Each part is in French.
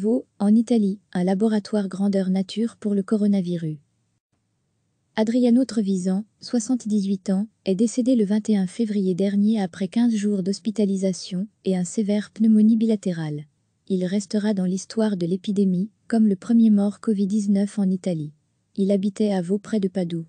Vaux, en Italie, un laboratoire grandeur nature pour le coronavirus. Adriano Trevisan, 78 ans, est décédé le 21 février dernier après 15 jours d'hospitalisation et un sévère pneumonie bilatérale. Il restera dans l'histoire de l'épidémie comme le premier mort Covid-19 en Italie. Il habitait à Vaux près de Padoue.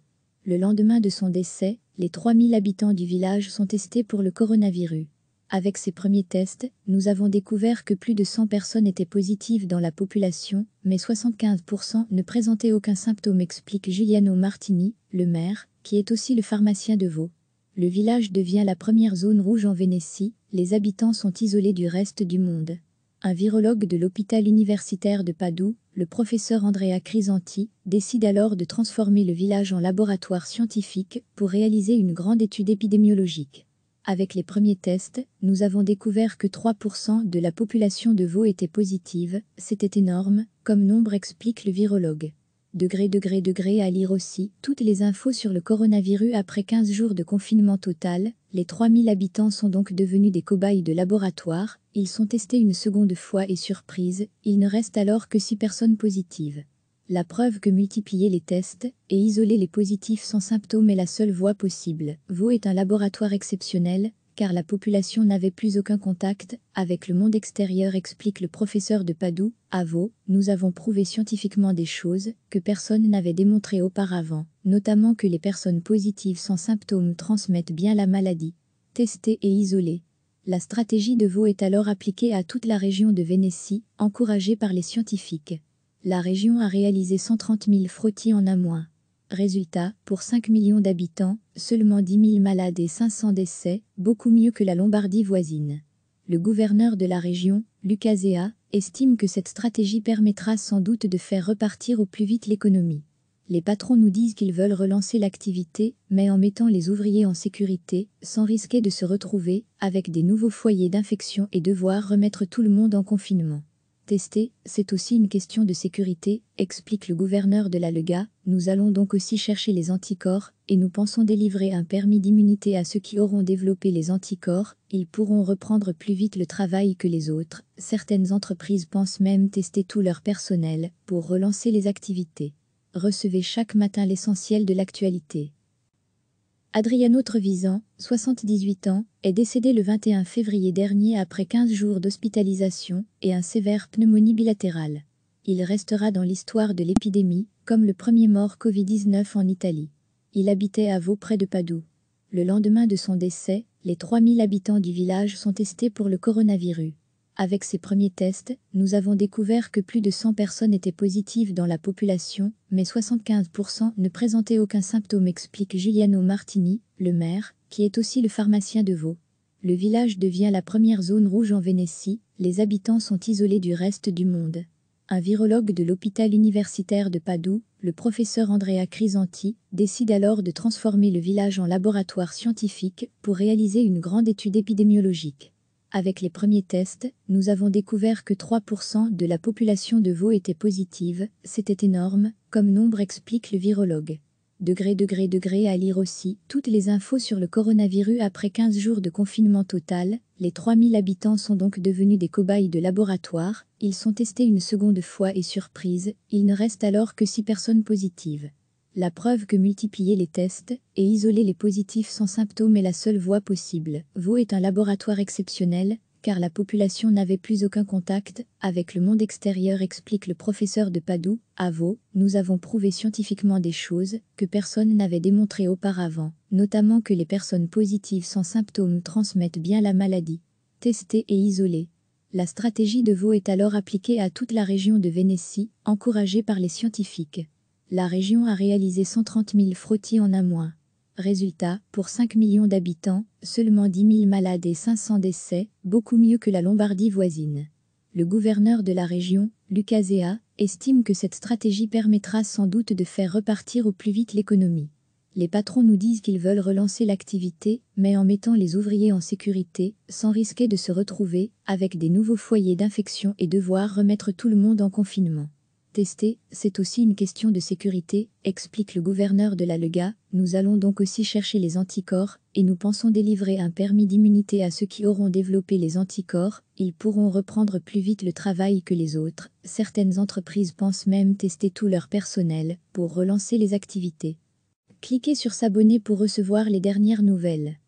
Le lendemain de son décès, les 3000 habitants du village sont testés pour le coronavirus. Avec ces premiers tests, nous avons découvert que plus de 100 personnes étaient positives dans la population, mais 75% ne présentaient aucun symptôme, explique Giuliano Martini, le maire, qui est aussi le pharmacien de Vaud. Le village devient la première zone rouge en Vénétie, les habitants sont isolés du reste du monde. Un virologue de l'hôpital universitaire de Padoue, le professeur Andrea Crisanti, décide alors de transformer le village en laboratoire scientifique pour réaliser une grande étude épidémiologique. Avec les premiers tests, nous avons découvert que 3% de la population de veaux était positive, c'était énorme, comme nombre explique le virologue. Degré, degré, degré à lire aussi, toutes les infos sur le coronavirus après 15 jours de confinement total, les 3000 habitants sont donc devenus des cobayes de laboratoire, ils sont testés une seconde fois et surprise, il ne reste alors que 6 personnes positives. La preuve que multiplier les tests et isoler les positifs sans symptômes est la seule voie possible. Vaux est un laboratoire exceptionnel, car la population n'avait plus aucun contact avec le monde extérieur, explique le professeur de Padoue. À Vaux, nous avons prouvé scientifiquement des choses que personne n'avait démontrées auparavant, notamment que les personnes positives sans symptômes transmettent bien la maladie. Tester et isoler. La stratégie de Vaux est alors appliquée à toute la région de Vénétie, encouragée par les scientifiques la région a réalisé 130 000 frottis en un mois. Résultat, pour 5 millions d'habitants, seulement 10 000 malades et 500 décès, beaucoup mieux que la Lombardie voisine. Le gouverneur de la région, Lucasea, estime que cette stratégie permettra sans doute de faire repartir au plus vite l'économie. Les patrons nous disent qu'ils veulent relancer l'activité, mais en mettant les ouvriers en sécurité, sans risquer de se retrouver avec des nouveaux foyers d'infection et devoir remettre tout le monde en confinement. Tester, c'est aussi une question de sécurité, explique le gouverneur de la Lega, nous allons donc aussi chercher les anticorps, et nous pensons délivrer un permis d'immunité à ceux qui auront développé les anticorps, ils pourront reprendre plus vite le travail que les autres, certaines entreprises pensent même tester tout leur personnel, pour relancer les activités. Recevez chaque matin l'essentiel de l'actualité. Adriano Trevisan, 78 ans, est décédé le 21 février dernier après 15 jours d'hospitalisation et un sévère pneumonie bilatérale. Il restera dans l'histoire de l'épidémie comme le premier mort Covid-19 en Italie. Il habitait à Vaux près de Padoue. Le lendemain de son décès, les 3000 habitants du village sont testés pour le coronavirus. Avec ces premiers tests, nous avons découvert que plus de 100 personnes étaient positives dans la population, mais 75% ne présentaient aucun symptôme, explique Giuliano Martini, le maire, qui est aussi le pharmacien de Vaud. Le village devient la première zone rouge en Vénétie, les habitants sont isolés du reste du monde. Un virologue de l'hôpital universitaire de Padoue, le professeur Andrea Crisanti, décide alors de transformer le village en laboratoire scientifique pour réaliser une grande étude épidémiologique. Avec les premiers tests, nous avons découvert que 3% de la population de veaux était positive, c'était énorme, comme nombre explique le virologue. Degré, degré, degré à lire aussi toutes les infos sur le coronavirus après 15 jours de confinement total, les 3000 habitants sont donc devenus des cobayes de laboratoire, ils sont testés une seconde fois et surprise, il ne reste alors que 6 personnes positives. La preuve que multiplier les tests et isoler les positifs sans symptômes est la seule voie possible. Vaux est un laboratoire exceptionnel, car la population n'avait plus aucun contact avec le monde extérieur, explique le professeur de Padoue. À Vaux, nous avons prouvé scientifiquement des choses que personne n'avait démontrées auparavant, notamment que les personnes positives sans symptômes transmettent bien la maladie. Tester et isoler. La stratégie de Vaux est alors appliquée à toute la région de Vénétie, encouragée par les scientifiques la région a réalisé 130 000 frottis en un mois. Résultat, pour 5 millions d'habitants, seulement 10 000 malades et 500 décès, beaucoup mieux que la Lombardie voisine. Le gouverneur de la région, Lucas Ea, estime que cette stratégie permettra sans doute de faire repartir au plus vite l'économie. Les patrons nous disent qu'ils veulent relancer l'activité, mais en mettant les ouvriers en sécurité, sans risquer de se retrouver avec des nouveaux foyers d'infection et devoir remettre tout le monde en confinement. Tester, c'est aussi une question de sécurité, explique le gouverneur de la Lega. Nous allons donc aussi chercher les anticorps, et nous pensons délivrer un permis d'immunité à ceux qui auront développé les anticorps. Ils pourront reprendre plus vite le travail que les autres. Certaines entreprises pensent même tester tout leur personnel pour relancer les activités. Cliquez sur s'abonner pour recevoir les dernières nouvelles.